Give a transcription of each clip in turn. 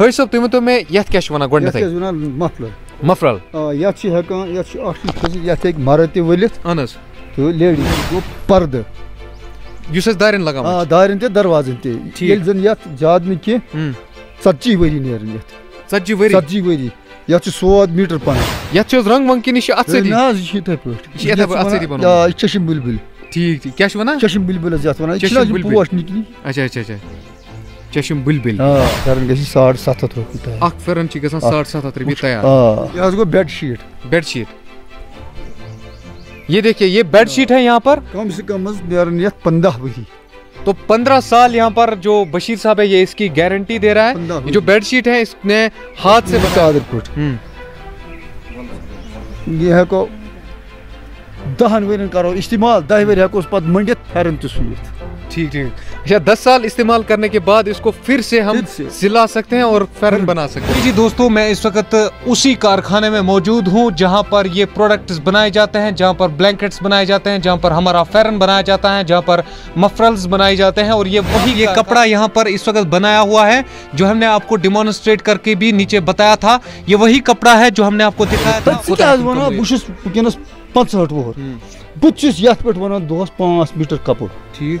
حٲج صٲب تُہۍ ؤنۍتو مےٚ یَتھ کیٛاہ چھِ وَنان گۄڈٕنٮ۪تھٕے وَنان مَفلر مَفرل یَتھ چھِ ہٮ۪کان یَتھ چھِ اَکھ چیٖز کھٔسِتھ یَتھ ہیٚکہِ مَرٕد تہِ ؤلِتھ اہن حظ تہٕ لیڈیٖز گوٚو پَردٕ یُس اَسہِ دارٮ۪ن لگان آ دارٮ۪ن تہِ دروازَن تہِ ییٚلہِ زَن یَتھ زیادٕ نہٕ کینٛہہ ژَتجی ؤری نیران یَتھ ژَتجی ؤری ژَتجی ؤری یَتھ چھِ سود میٖٹر پَنٕنۍ یَتھ چھِ حظ رنٛگ وَنٛگ کِنۍ یہِ چھِ اَتھٕ سۭتۍ نہ حظ یہِ چھِ یِتھَے پٲٹھۍ آ یہِ چشم بُلبُل ٹھیٖک ٹھیٖک کیٛاہ چھِ وَنان چشم بُلبُل حظ یَتھ وَنان یہِ چھِنہ پوش نِکلی اچھا اچھا اچھا ژےٚ چھُم بُلبُل فٮ۪رَن گژھِ ساڑ سَتھ ہَتھ رۄپیہِ تیار اَکھ فٮ۪رَن چھِ گژھان ساڑ سَتھ ہَتھ رۄپیہِ تیار یہِ حظ گوٚو بٮ۪ڈ ये देखिए ये बेड शीट है यहाँ पर कम से कम पंद्रह वही तो पंद्रह साल यहाँ पर जो बशीर साहब है ये इसकी गारंटी दे रहा है जो बेड शीट है इसने हाथ से चादर फुट दहन वरीन करो इस्तेमाल दह वर मंडित फेरन तो ठीक ठीक अच्छा दस साल इस्तेमाल करने के बाद इसको फिर से हम सिला सकते हैं और फेर बना सकते हैं जी दोस्तों मैं इस वक्त उसी कारखाने में मौजूद हूँ जहाँ पर ये प्रोडक्ट्स बनाए जाते हैं जहाँ पर ब्लैंकेट्स बनाए जाते हैं जहाँ पर हमारा फेरन बनाया जाता है जहाँ पर मफरल्स बनाए जाते हैं और ये वही ये कपड़ा यहाँ पर इस वक्त बनाया हुआ है जो हमने आपको डिमोनस्ट्रेट करके भी नीचे बताया था ये वही कपड़ा है जो हमने आपको दिखाया था बहस वन दोस पांच मीटर कपड़ ठीक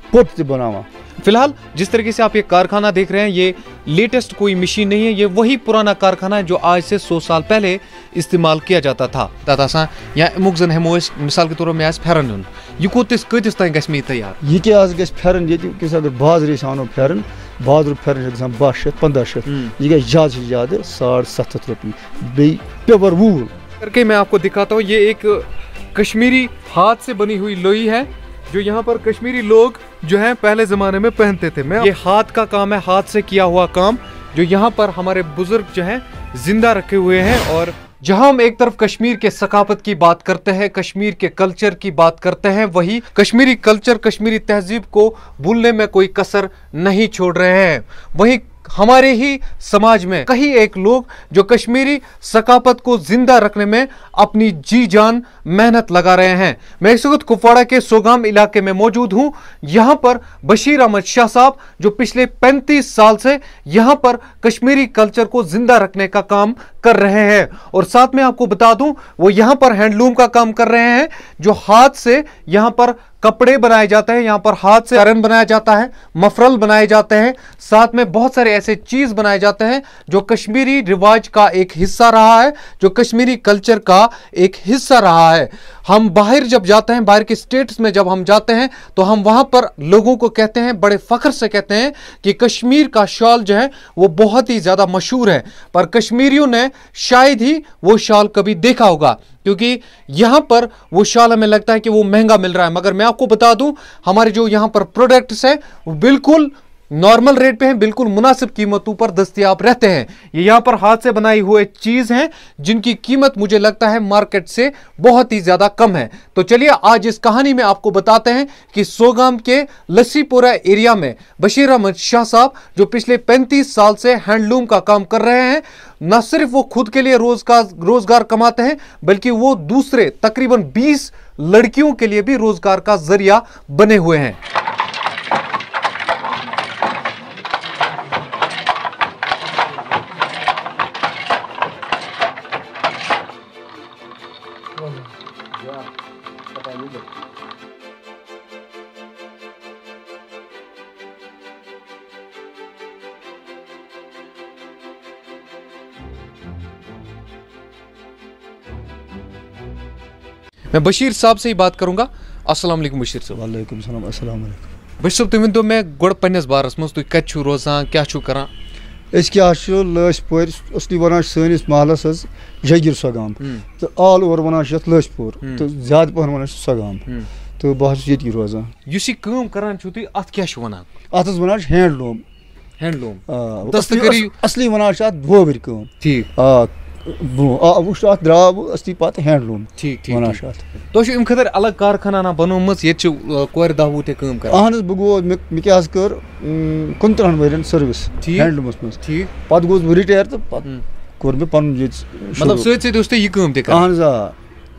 पुट से बनावा फिलहाल जिस तरीके से आप ये कारखाना देख रहे हैं ये लेटेस्ट कोई मशीन नहीं है ये वही पुराना कारखाना है जो आज से 100 साल पहले इस्तेमाल किया जाता था तथा या अमुक जन हमो मिसाल के तौर पर पे फेरन हुन यह कूतिस कतिस तक गए तैयार यह क्या आज गि फेरन ये अगर बाजरे अनो फेरन बाजर फेरन से बह श पंद शे हम्म। यह गई ज्यादा से ज्यादा साढ़ सत हथ रुपये बी पेवर वूल करके मैं आपको दिखाता हूँ ये एक कश्मीरी हाथ से बनी हुई लोई है जो यहाँ पर कश्मीरी लोग जो है पहले ज़माने में पहनते थे मैं ये हाथ का काम है हाथ से किया हुआ काम जो यहाँ पर हमारे बुजुर्ग जो हैं जिंदा रखे हुए हैं और जहां हम एक तरफ कश्मीर के सकाफत की बात करते हैं कश्मीर के कल्चर की बात करते हैं वही कश्मीरी कल्चर कश्मीरी तहजीब को भूलने में कोई कसर नहीं छोड़ रहे हैं वही हमारे ही समाज में कहीं एक लोग जो कश्मीरी सकाफत को जिंदा रखने में अपनी जी जान मेहनत लगा रहे हैं मैं इस वक्त कुपवाड़ा के सोगाम इलाके में मौजूद हूं यहां पर बशीर अहमद शाह साहब जो पिछले 35 साल से यहां पर कश्मीरी कल्चर को जिंदा रखने का काम कर रहे हैं और साथ में आपको बता दूं वो यहां पर हैंडलूम का काम कर रहे हैं जो हाथ से यहां पर कपड़े बनाए जाते हैं यहाँ पर हाथ से अरन बनाया जाता है मफरल बनाए जाते हैं साथ में बहुत सारे ऐसे चीज़ बनाए जाते हैं जो कश्मीरी रिवाज का एक हिस्सा रहा है जो कश्मीरी कल्चर का एक हिस्सा रहा है हम बाहर जब जाते हैं बाहर के स्टेट्स में जब हम जाते हैं तो हम वहाँ पर लोगों को कहते हैं बड़े फ़ख्र से कहते हैं कि कश्मीर का शॉल जो है वो बहुत ही ज़्यादा मशहूर है पर कश्मीरियों ने शायद ही वो शॉल कभी देखा होगा क्योंकि यहां पर वो शाल हमें लगता है कि वो महंगा मिल रहा है मगर मैं आपको बता दूं हमारे जो यहां पर प्रोडक्ट्स हैं बिल्कुल नॉर्मल रेट पे हैं बिल्कुल मुनासिब कीमतों पर दस्तियाब रहते हैं ये यहाँ पर हाथ से बनाई हुए चीज़ हैं जिनकी कीमत मुझे लगता है मार्केट से बहुत ही ज़्यादा कम है तो चलिए आज इस कहानी में आपको बताते हैं कि सोगाम के लस्सीपोरा एरिया में बशीर अहमद शाह साहब जो पिछले पैंतीस साल से हैंडलूम का काम कर रहे हैं न सिर्फ वो खुद के लिए रोजगार रोजगार कमाते हैं बल्कि वो दूसरे तकरीबन 20 लड़कियों के लिए भी रोजगार का जरिया बने हुए हैं मैं बशीर साहब से ही बात करूँगा असल बशीर साहब वालेकुम सलाम अस्सलाम वालेकुम बशीर साहब तुम तो मैं गुड़ पन्नस बारस मज तुम कत रोजान क्या करा इस क्या लश पोर वन सस महलस हज जगीर सो तो आल ओवर वन लश पोर हम्म। तो ज्यादा पहन वन सगाम हम्म। तो बहुत ये रोजान इस यह अत क्या वन अत वन हैंडलूम हैंडलूम असली वन अत बोबर कम ठीक वुچھ اتھ درٛاو أسۍ پَتہٕ ہینٛڈلوٗم ٹھیٖک ٹھیٖک وَنان چھِ اَتھ تۄہہِ چھُو اَمہِ خٲطرٕ الگ کارخانہ اَنا بَنومٕژ ییٚتہِ چھِ کورِ دَہ وُہ تہِ کٲم کران اَہن حظ بہٕ گوٚو مےٚ مےٚ کیٛاہ حظ کٔر کُنہٕ تٕرٛہَن ؤریَن سٔروِس ہینٛڈلوٗمَس منٛز ٹھیٖک پَتہٕ گوس بہٕ رِٹایر تہٕ پَتہٕ کوٚر مےٚ پَنُن ییٚتہِ مطلب سۭتۍ سۭتۍ اوس تۄہہِ یہِ کٲم تہِ کران اَہن حظ آ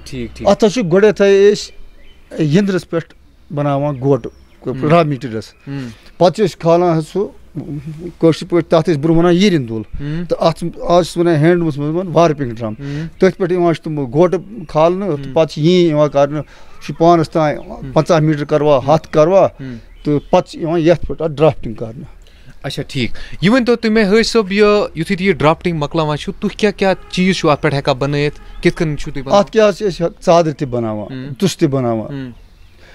ٹھیٖک ٹھیٖک اَتھ حظ چھِ گۄڈٮ۪تھٕے أسۍ یِنٛدرَس پٮ۪ٹھ بَناوان گوٹہٕ را میٹیٖریَلٕز پَتہٕ چھِ أسۍ کھالان حظ سُہ पे तथ ब्रो वन यीरन तो अत आज वन हैंडलूमस मन वार्पिंग ड्रम तथ पे तुम गोट खाल पे यी कर पानस तान पंचा मीटर करवा हथ करवा तो पे यथ पे ड्राफ्टिंग कर अच्छा ठीक यह वन तो तुम हज सब ये युथ यह ड्राफ्टिंग मकलान तुम क्या क्या चीज बन कित अत क्या चादर त बना बना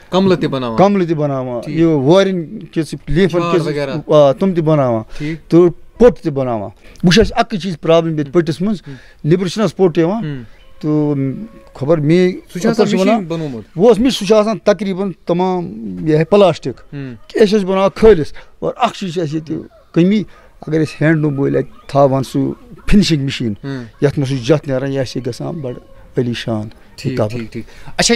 کَملہٕ تہِ بَناوان کَملہٕ تہِ بَناوان یہِ وورٮ۪ن کِژھ لیٖفَن کِژھ آ تِم تہِ بَناوان تہٕ پوٚٹ تہِ بَناوان وۄنۍ چھِ اَسہِ اَکٕے چیٖز پرٛابلِم ییٚتہِ پٔٹِس منٛز نیٚبرٕ چھِنہٕ حظ پوٚٹ یِوان تہٕ خبر مے اوس مےٚ سُہ چھُ آسان تقریٖبن تَمام یہِ پٕلاسٹِک أسۍ ٲسۍ بَناوان کھٲلِس اور اَکھ چیٖز چھِ اَسہِ ییٚتہِ کٔمی اگر أسۍ ہینٛڈلوٗم وٲلۍ اَتہِ تھاوان سُہ فِنِشِنٛگ مِشیٖن یَتھ منٛز سُہ جَتھ نیران یہِ آسہِ ہے گژھان بَڑٕ علی شان ٹھیٖک ٹھیٖک ٹھیٖک اچھا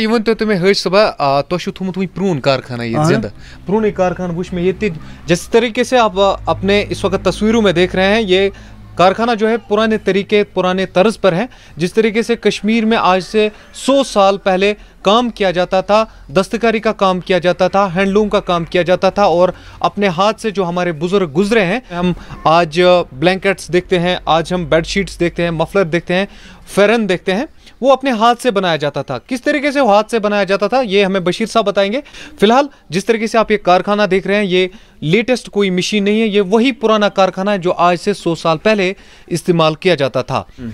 یہِ इस वक्त तस्वीरों में देख रहे हैं ये कारखाना जो है पुराने तरीके पुराने तर्ज पर है जिस तरीके से कश्मीर में आज से सौ साल पहले काम किया जाता था दस्तकारी का काम किया जाता था हैंडलूम का काम किया जाता था और अपने हाथ से जो हमारे बुजुर्ग गुजरे हैं हम आज ब्लैंकेट्स देखते हैं आज हम बेडशीट्स देखते हैं मफलर देखते हैं फेरन देखते हैं वो अपने हाथ से बनाया जाता था किस तरीके से वो हाथ से बनाया जाता था ये हमें बशीर साहब बताएंगे फिलहाल जिस तरीके से आप ये कारखाना देख रहे हैं ये लेटेस्ट कोई मशीन नहीं है ये वही पुराना कारखाना है जो आज से सौ साल पहले इस्तेमाल किया जाता था हम्म।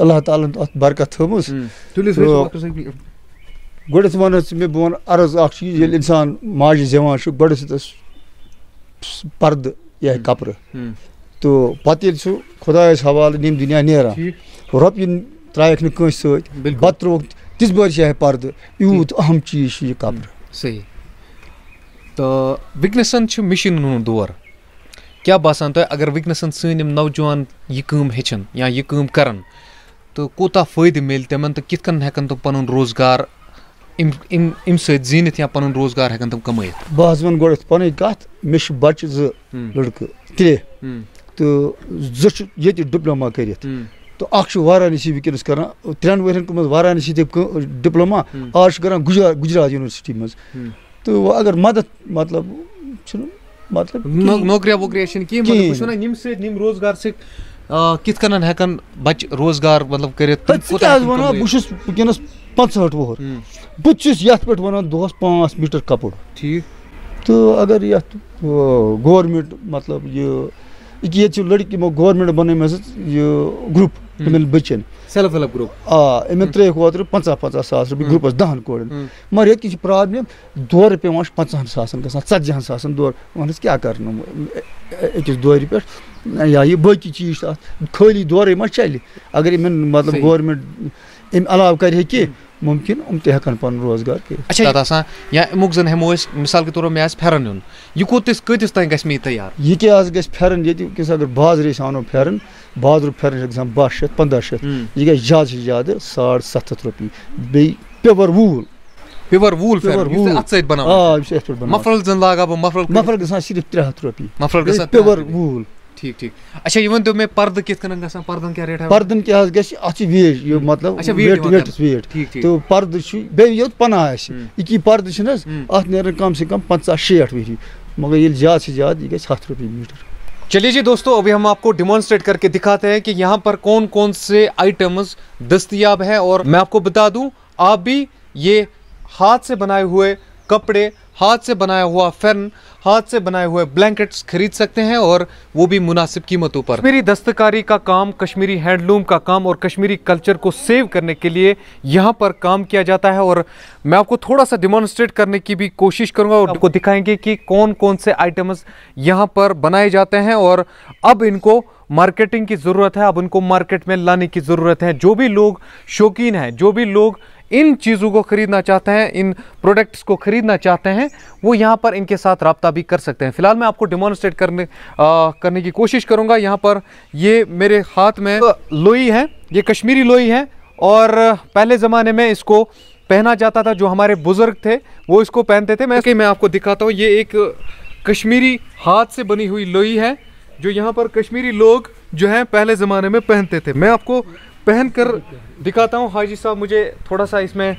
अल्लाह ताला तो बरकत वन मे अर्ज चीज इंसान तो पर्द या हम्म। कपड़ हम्म। तो पत खुद हवाल नीम दुनिया नेरान रोप ترایکھ نہٕ کٲنٛسہِ سۭتۍ بتہٕ ترٛووُکھ تِژھ بٲرۍ چھِ ہے پردٕ یوٗت اَہم چیٖز چھُ یہِ کَپرٕ صحیح تہٕ وٕنکیٚنَسَن چھُ مِشیٖنَن ہُنٛد دور کیٛاہ باسان تۄہہِ اگر وٕنکیٚنَسَن سٲنۍ یِم نوجوان یہِ کٲم ہیٚچھَن یا یہِ کٲم کَرَن تہٕ کوٗتاہ فٲیدٕ مِلہِ تِمَن تہٕ کِتھ کٔنۍ ہٮ۪کَن تِم پَنُن روزگار اَمہِ اَمہِ سۭتۍ زیٖنِتھ یا پَنُن روزگار ہٮ۪کَن تِم کَمٲیِتھ بہٕ حظ وَنہٕ گۄڈٕنٮ۪تھ پَنٕنۍ کَتھ مےٚ چھِ بَچہِ زٕ لٔڑکہٕ ترٛےٚ تہٕ زٕ چھِ ییٚتہِ ڈِپلوما کٔرِتھ तो अख वाराणसी वनस कर त्रेन वर्न गो वाराणसी डिप्लोमा हम्म। आज कर गुजरात गुजरात यूनिवर्सिटी मज हम्म। तो वो अगर मदद मतलब मतलब नौकरिया वोकरिया मतलब रोजगार से कित कन हेकन बच रोजगार मतलब करित वो बहुस वनस पंचहठ बुस ये वन दस पाँच मीटर कपड़ ठीक तो अगर ये तो, गवर्नमेंट मतलब ये ये लड़की गवर्नमेंट बन ग्रुप تمن بچن سیلف ہیلپ گروپ آ امن ترے اوتر پنچہ پنچہ ساس روپیہ گروپس دہن کوڑن مگر ییٚتہِ چھِ پرٛابلِم دورٕ پیٚوان چھِ پنٛژہن ساسن گژھان ژتجیٖہن ساسن دورٕ وَنان أسۍ کیٛاہ کَرن أکِس دورِ پٮ۪ٹھ یا یہِ باقٕے چیٖز چھِ اَتھ خٲلی دورے ما چلہِ اگر یِمن مطلب گورمٮ۪نٛٹ امہِ علاوٕ کَرِ ہے کینٛہہ मुमकिन यम तन पन रोजगार अच्छा अमुक जन हमो मिसाल के तौर मे फेरन यह कूत कतिस तक गि तैयार यह तह फेरन ये अगर बाजरे अनो फेरन बाजर फेरन गजान बह शत पंद्रह शत ज्यादा से ज्यादा साढ़ सत हथ रुपये बे पिवर वूल पिवर वूल फेरन यह अत सत बना आ यह अत पे बना मफरल जन लागा बह मफरल मफरल गजान सिर्फ त्रे हथ रुपये मफरल गजान पिवर वूल ٹھیٖک ٹھیٖک اچھا یہِ ؤنۍ تو مےٚ پردٕ کِتھ کٔنۍ گژھان پردَن کیٛاہ ریٹا پردَن کیٛاہ حظ گژھِ اَتھ چھِ ویٹ یہِ مطلب ویٹ ویٹَس ویٹ تہٕ پردٕ چھُ بیٚیہِ یوٚت پَناہ آسہِ یہِ پردٕ چھِنہٕ حظ اَتھ نیران کَم سے کَم پنٛژاہ شیٹھ ؤری مگر ییٚلہِ زیادٕ سے زیادٕ یہِ گژھِ ہَتھ رۄپیہِ میٖٹر चलिए जी दोस्तों अभी हम आपको डिमॉन्स्ट्रेट करके दिखाते हैं कि यहाँ पर कौन कौन से आइटम्स दस्तियाब हैं और मैं आपको बता दूं आप भी ये हाथ से बनाए हुए कपड़े हाथ से बनाया हुआ फैन हाथ से बनाए हुए ब्लैंकेट्स खरीद सकते हैं और वो भी मुनासिब कीमतों पर कश्मीरी दस्तकारी का काम कश्मीरी हैंडलूम का काम और कश्मीरी कल्चर को सेव करने के लिए यहाँ पर काम किया जाता है और मैं आपको थोड़ा सा डिमॉन्स्ट्रेट करने की भी कोशिश करूँगा और आपको दिखाएंगे कि कौन कौन से आइटम्स यहाँ पर बनाए जाते हैं और अब इनको मार्केटिंग की ज़रूरत है अब उनको मार्केट में लाने की ज़रूरत है जो भी लोग शौकीन हैं जो भी लोग इन चीज़ों को ख़रीदना चाहते हैं इन प्रोडक्ट्स को ख़रीदना चाहते हैं वो यहाँ पर इनके साथ रबता भी कर सकते हैं फ़िलहाल मैं आपको डिमॉन्स्ट्रेट करने आ, करने की कोशिश करूँगा यहाँ पर ये मेरे हाथ में लोई है ये कश्मीरी लोई है और पहले ज़माने में इसको पहना जाता था जो हमारे बुज़ुर्ग थे वो इसको पहनते थे मैं कि मैं आपको दिखाता हूँ ये एक कश्मीरी हाथ से बनी हुई लोई है जो यहाँ पर कश्मीरी लोग जो हैं पहले ज़माने में पहनते थे मैं आपको पहन कर दिखाता हूँ हाजी साहब मुझे थोड़ा सा इसमें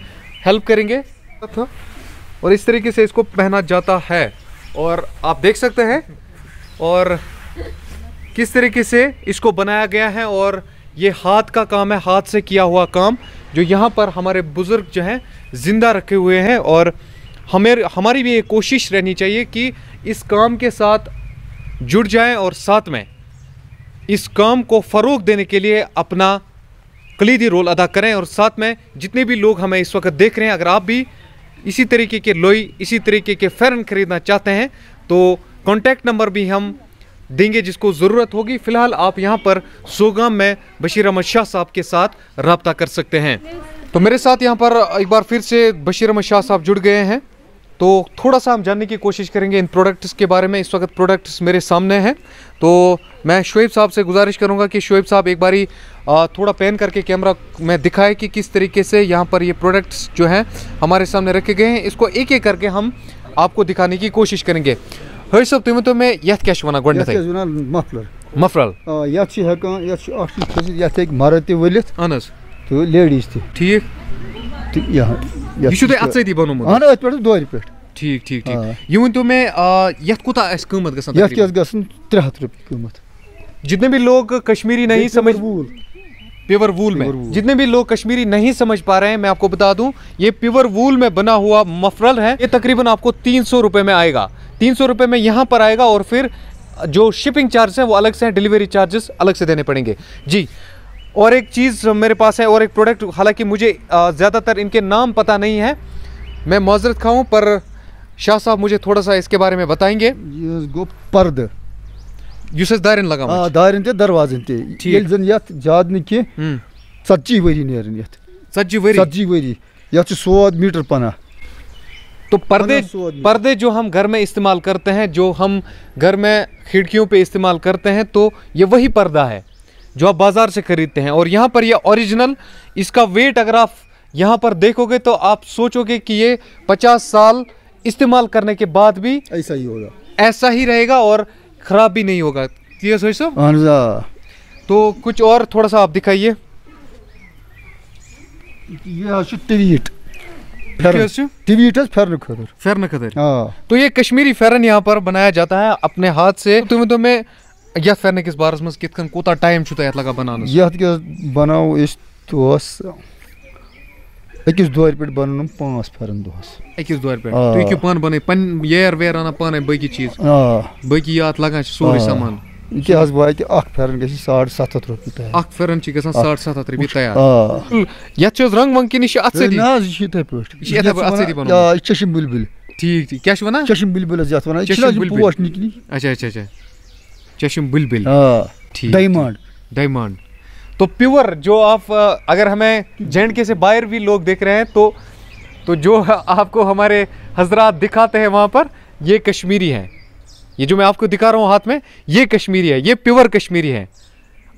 हेल्प करेंगे और इस तरीके से इसको पहना जाता है और आप देख सकते हैं और किस तरीके से इसको बनाया गया है और ये हाथ का काम है हाथ से किया हुआ काम जो यहाँ पर हमारे बुज़ुर्ग जो हैं ज़िंदा रखे हुए हैं और हमें हमारी भी ये कोशिश रहनी चाहिए कि इस काम के साथ जुड़ जाएं और साथ में इस काम को फ़रोग देने के लिए अपना कलीदी रोल अदा करें और साथ में जितने भी लोग हमें इस वक्त देख रहे हैं अगर आप भी इसी तरीके के लोई इसी तरीके के फ़ेरन ख़रीदना चाहते हैं तो कॉन्टैक्ट नंबर भी हम देंगे जिसको ज़रूरत होगी फ़िलहाल आप यहाँ पर सोगाम में बशीर अहमद शाह साहब के साथ रबता कर सकते हैं तो मेरे साथ यहाँ पर एक बार फिर से बशीर अहमद शाह साहब जुड़ गए हैं तो थोड़ा सा हम जानने की कोशिश करेंगे इन प्रोडक्ट्स के बारे में इस वक्त प्रोडक्ट्स मेरे सामने हैं तो मैं शोएब साहब से गुजारिश करूंगा कि शोएब साहब एक बारी थोड़ा पेन करके कैमरा में दिखाए कि किस तरीके से यहाँ पर ये प्रोडक्ट्स जो हैं हमारे सामने रखे गए हैं इसको एक एक करके हम आपको दिखाने की कोशिश करेंगे हर्ष साहब तुम्हें तो मैं यथ क्या वन गए मफलर मफरल ये मर्द लेडीज तह ठीक तो یہِ چھُو تۄہہِ سۭتی بَنومُت أتھۍ پٮ۪ٹھ دورِ پٮ۪ٹھ ٹھیٖک ٹھیٖک ٹھیٖک یہِ ؤنۍتو مےٚ یَتھ کوٗتاہ آسہِ قۭمَتھ گژھان یَتھ کیٛاہ گژھان ترٛےٚ ہَتھ رۄپیہِ قۭمَتھ जितने भी लोग कश्मीरी नहीं समझ प्योर वूल में जितने भी लोग कश्मीरी नहीं समझ पा रहे हैं मैं आपको बता दूं ये प्योर वूल में बना हुआ मफरल है ये तकरीबन आपको तीन सौ रुपये में आएगा तीन सौ रुपये में यहाँ पर आएगा और फिर जो शिपिंग चार्ज है वो अलग से हैं डिलीवरी चार्जेस अलग से देने पड़ेंगे जी और एक चीज़ मेरे पास है और एक प्रोडक्ट हालांकि मुझे ज़्यादातर इनके नाम पता नहीं है मैं मजरत खाऊँ पर शाह साहब मुझे थोड़ा सा इसके बारे में बताएंगे पर्द लगा दरवाजन ज्यादा वरी वरी वरी मीटर पना तो पर्दे पर्दे जो हम घर में इस्तेमाल करते हैं जो हम घर में खिड़कियों पे इस्तेमाल करते हैं तो ये वही पर्दा है जो आप बाज़ार से ख़रीदते हैं और यहाँ पर ये ओरिजिनल इसका वेट अगर आप यहाँ पर देखोगे तो आप सोचोगे कि ये पचास साल इस्तेमाल करने के बाद भी ऐसा ही होगा ऐसा ही रहेगा और ख़राब भी नहीं होगा सोच सब हाँ तो कुछ और थोड़ा सा आप दिखाइए हाँ। तो ये कश्मीरी फेरन यहाँ पर बनाया जाता है अपने हाथ से तो तुम्हें मैं यथ फेरने किस बारस मज कित कन कोता टाइम छु तयत लगा बनानस यथ के बनाओ इस तोस अकिस दोर पे बनन पांच फेरन दोस अकिस दोर पे हाँ। तू तो क्यों पान बने पन येर वेर आना पान बाकी चीज हां बाकी यात लगा सोरे हाँ। सामान क्या हस बाय कि अख फेरन गसी 750 रुपये तय अख फेरन छी गसन 750 रुपये तय हां यथ छ रंग वंग किनि छ अत्सदी ना छ तय पट छ तय अत्सदी बनो या छ छ बुलबुल ठीक ठीक क्या छ वना छ छ बुलबुल जत वना छ बुलबुल पोश निकली अच्छा अच्छा अच्छा चश्म बिल हाँ, डायमंड डायमंड तो प्योर जो आप अगर हमें जे के से बाहर भी लोग देख रहे हैं तो तो जो आपको हमारे हजरात दिखाते हैं वहाँ पर ये कश्मीरी हैं ये जो मैं आपको दिखा रहा हूँ हाथ में ये कश्मीरी है ये प्योर कश्मीरी है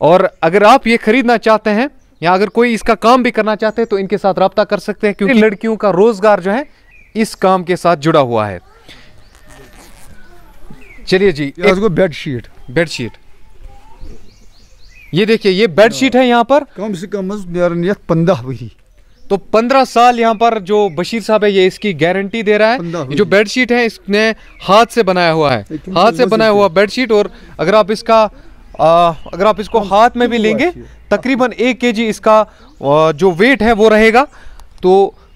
और अगर आप ये ख़रीदना चाहते हैं या अगर कोई इसका काम भी करना चाहते हैं तो इनके साथ रबता कर सकते हैं क्योंकि लड़कियों का रोज़गार जो है इस काम के साथ जुड़ा हुआ है चलिए जी बेडशीट बेडशीट ये देखिए ये बेडशीट है यहाँ पर कम से कम पंद्रह तो पंद्रह साल यहाँ पर जो बशीर साहब है ये इसकी गारंटी दे रहा है जो बेडशीट है इसने हाथ से बनाया हुआ है हाथ से बनाया हुआ बेडशीट और अगर आप इसका आ, अगर आप इसको हाँ, हाथ में भी लेंगे तकरीबन एक के इसका जो वेट है वो रहेगा तो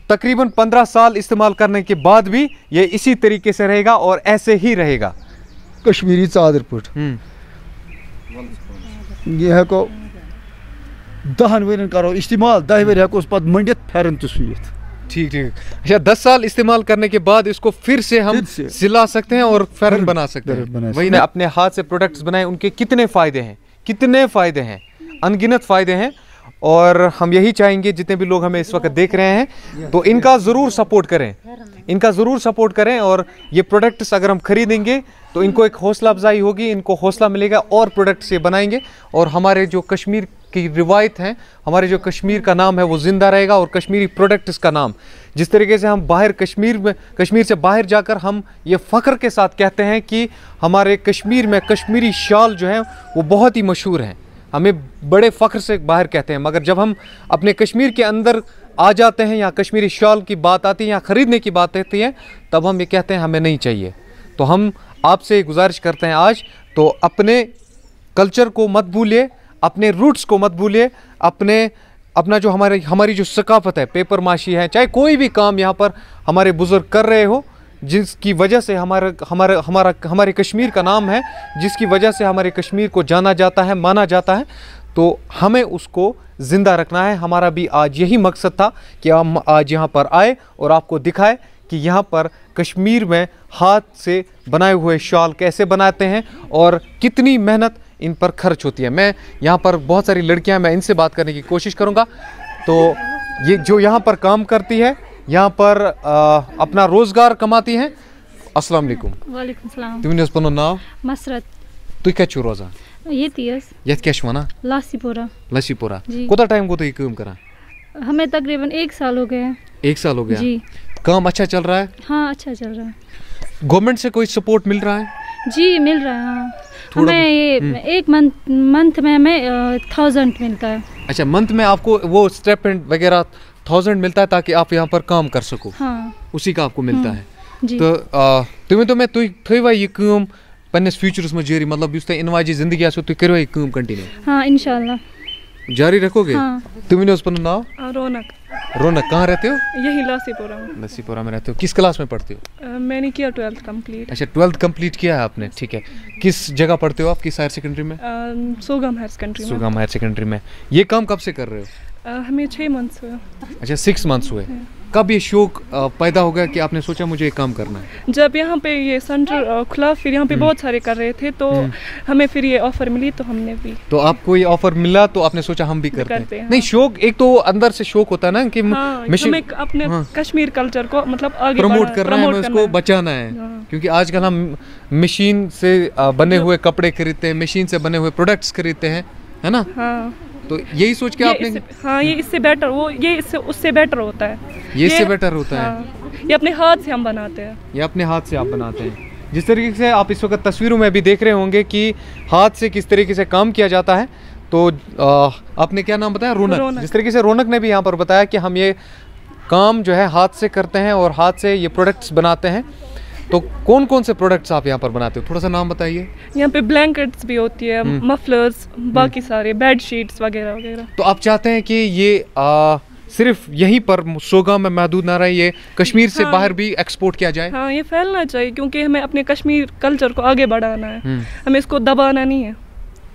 तकरीबन पंद्रह साल इस्तेमाल करने के बाद भी ये इसी तरीके से रहेगा और ऐसे ही रहेगा कश्मीरी चादर पट हम्म। यह हेको दहन वन करो इस्तेमाल दह वे हेको पे मंडित फेरन तो सुत ठीक ठीक अच्छा दस साल इस्तेमाल करने के बाद इसको फिर से हम सिला सकते हैं और फेरन बना सकते हैं वही ना अपने हाथ से प्रोडक्ट्स बनाए उनके कितने फ़ायदे हैं कितने फ़ायदे हैं अनगिनत फ़ायदे हैं और हम यही चाहेंगे जितने भी लोग हमें इस वक्त देख रहे हैं तो इनका ज़रूर सपोर्ट करें इनका ज़रूर सपोर्ट करें और ये प्रोडक्ट्स अगर हम खरीदेंगे तो इनको एक हौसला अफजाई होगी इनको हौसला मिलेगा और प्रोडक्ट्स ये बनाएंगे और हमारे जो कश्मीर की रिवायत हैं हमारे जो कश्मीर का नाम है वो ज़िंदा रहेगा और कश्मीरी प्रोडक्ट्स का नाम जिस तरीके से हम बाहर कश्मीर में कश्मीर से बाहर जाकर हम ये फ़ख्र के साथ कहते हैं कि हमारे कश्मीर में कश्मीरी शाल जो है वो बहुत ही मशहूर हैं हमें बड़े फ़ख्र से बाहर कहते हैं मगर जब हम अपने कश्मीर के अंदर आ जाते हैं यहाँ कश्मीरी शॉल की बात आती है या ख़रीदने की बात आती है तब हम ये कहते हैं हमें नहीं चाहिए तो हम आपसे गुजारिश करते हैं आज तो अपने कल्चर को मत भूलिए अपने रूट्स को मत भूलिए अपने अपना जो हमारे हमारी जो सकाफत है पेपर माशी है चाहे कोई भी काम यहाँ पर हमारे बुज़ुर्ग कर रहे हो जिसकी वजह से हमारा हमारा हमारा हमारे कश्मीर का नाम है जिसकी वजह से हमारे कश्मीर को जाना जाता है माना जाता है तो हमें उसको ज़िंदा रखना है हमारा भी आज यही मकसद था कि हम आज यहाँ पर आए और आपको दिखाए कि यहाँ पर कश्मीर में हाथ से बनाए हुए शॉल कैसे बनाते हैं और कितनी मेहनत इन पर खर्च होती है मैं यहाँ पर बहुत सारी लड़कियाँ मैं इनसे बात करने की कोशिश करूँगा तो ये जो यहाँ पर काम करती है यहाँ पर आ, अपना रोज़गार कमाती हैं असलम वालेकुम तुम नाव मसरत तुम क्या रोजान ییٚتی حظ یَتھ کیٛاہ چھِ وَنان لاسی پورہ لسی پورہ کوٗتاہ ٹایم گوٚو تُہۍ یہِ کٲم کَران ہمیں तकरीबन एक साल हो गए हैं एक साल हो गया जी काम अच्छा चल रहा है हाँ अच्छा चल रहा है गवर्नमेंट से कोई सपोर्ट मिल रहा है जी मिल रहा है हाँ थोड़ा- हमें ये एक मंथ मंथ में हमें थाउजेंड मिलता है अच्छा मंथ में आपको वो स्टेपेंड वगैरह थाउजेंड मिलता है ताकि आप यहाँ पर काम कर सको हाँ उसी का आपको मिलता है जी तो तुम तो मैं तुम थी वा कम پننس فیوچرس مجھ جاری مطلب یُس تۄہہِ اِن واجہِ زندگی آسیو تُہۍ کٔرِو یہِ کٲم کَنٹِنیو ہاں اِنشاءاللہ جاری رکھوगे تُہۍ ؤنِو حظ پَنُن ناو रौनक रौनक कहाँ रहते हो यही लासीपुरा में नसीपुरा में रहते हो किस क्लास में पढ़ते हो अ, मैंने किया 12th कंप्लीट अच्छा 12th कंप्लीट किया है आपने ठीक है किस जगह पढ़ते हो आप किस हायर सेकेंडरी में सोगम हायर सेकेंडरी में सुगम हायर सेकेंडरी में ये काम कब से कर रहे हो अ, हमें 6 मंथ्स हुए अच्छा 6 मंथ्स हुए कब ये शौक पैदा हो गया कि आपने सोचा मुझे ये काम करना है जब यहाँ पे ये सेंटर खुला फिर यहाँ पे हम्म। बहुत सारे कर रहे थे तो हम्म। हमें फिर ये ऑफर मिली तो हमने भी तो आपको ये ऑफर मिला तो आपने सोचा हम भी करते, करते हैं नहीं हाँ। शौक एक तो अंदर से शौक होता है ना कि हाँ, हमें अपने हाँ, कश्मीर कल्चर को मतलब प्रमोट करना है उसको बचाना है हाँ। क्योंकि आजकल हम मशीन से बने हुए कपड़े खरीदते हैं मशीन से बने हुए प्रोडक्ट्स खरीदते हैं है ना हाँ। तो यही सोच के आपने हाँ ये इससे बेटर वो ये इससे उससे बेटर होता है ये, इससे बेटर होता हाँ, है ये अपने हाथ से हम बनाते हैं ये अपने हाथ से आप बनाते हैं जिस तरीके से आप इस वक्त तस्वीरों में भी देख रहे होंगे कि हाथ से किस तरीके से काम किया जाता है तो आ, आपने क्या नाम बताया रोनक, रोनक। जिस तरीके से रोनक ने भी यहाँ पर बताया कि हम ये काम जो है हाथ से करते हैं और हाथ से ये प्रोडक्ट्स बनाते हैं तो कौन कौन से प्रोडक्ट्स आप यहाँ पर बनाते हो थोड़ा सा नाम बताइए यहाँ पे ब्लैंकेट्स भी होती है मफलर्स हम्म। हम्म। बाकी सारे बेड वगैरह वगैरह तो आप चाहते हैं कि ये आ, सिर्फ यहीं पर सोगा में महदूद ना रहे ये कश्मीर हाँ, से बाहर भी एक्सपोर्ट किया जाए हाँ ये फैलना चाहिए क्योंकि हमें अपने कश्मीर कल्चर को आगे बढ़ाना है हम्म। हमें इसको दबाना नहीं है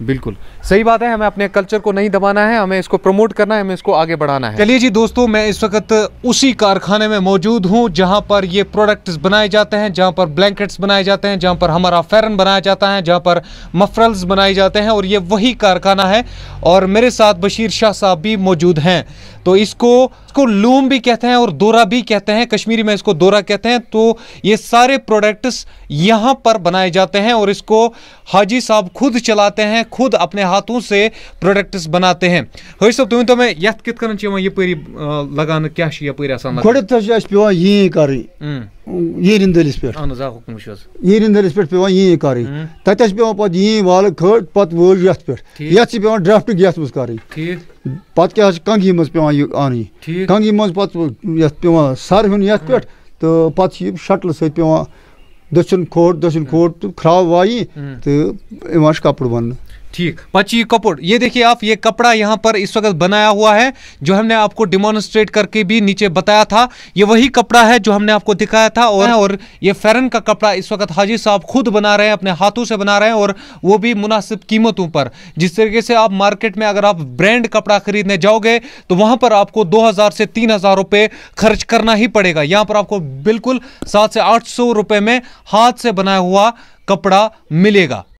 बिल्कुल सही बात है हमें अपने कल्चर को नहीं दबाना है हमें इसको प्रमोट करना है हमें इसको आगे बढ़ाना है चलिए जी दोस्तों मैं इस वक्त उसी कारखाने में मौजूद हूँ जहाँ पर ये प्रोडक्ट्स बनाए जाते हैं जहाँ पर ब्लैंकेट्स बनाए जाते हैं जहाँ पर हमारा फेरन बनाया जाता है जहाँ पर मफरल्स बनाए जाते हैं और ये वही कारखाना है और मेरे साथ बशीर शाह साहब भी मौजूद हैं तो इसको इसको लूम भी कहते हैं और दोरा भी कहते हैं कश्मीरी में इसको दोरा कहते हैं तो ये सारे प्रोडक्ट्स यहाँ पर बनाए जाते हैं और इसको हाजी साहब खुद चलाते हैं खुद अपने हाथ हाथों से प्रोडक्ट बनाते हैं हजब तुम तो ये कित लगान क्या तो यपर हम्म। पे यिंदलिस पे यिंदलिस पे पे यी वाल खड़ पत वो पे पे ड्राफ्ट यथ मी पत क्या कंगी मज पे आनी सर हूं ये पे तो पत शटल सत पे दक्षिण खोट दक्षिण हम्म। खोट खराब वाई हम्म। तो कपड़ बन ठीक पची कपूर ये देखिए आप ये कपड़ा यहाँ पर इस वक्त बनाया हुआ है जो हमने आपको डिमोन्स्ट्रेट करके भी नीचे बताया था ये वही कपड़ा है जो हमने आपको दिखाया था और, और ये फेरन का कपड़ा इस वक्त हाजी साहब खुद बना रहे हैं अपने हाथों से बना रहे हैं और वो भी मुनासिब कीमतों पर जिस तरीके से आप मार्केट में अगर आप ब्रांड कपड़ा खरीदने जाओगे तो वहाँ पर आपको दो हज़ार से तीन हज़ार रुपये खर्च करना ही पड़ेगा यहाँ पर आपको बिल्कुल सात से आठ सौ रुपये में हाथ से बनाया हुआ कपड़ा मिलेगा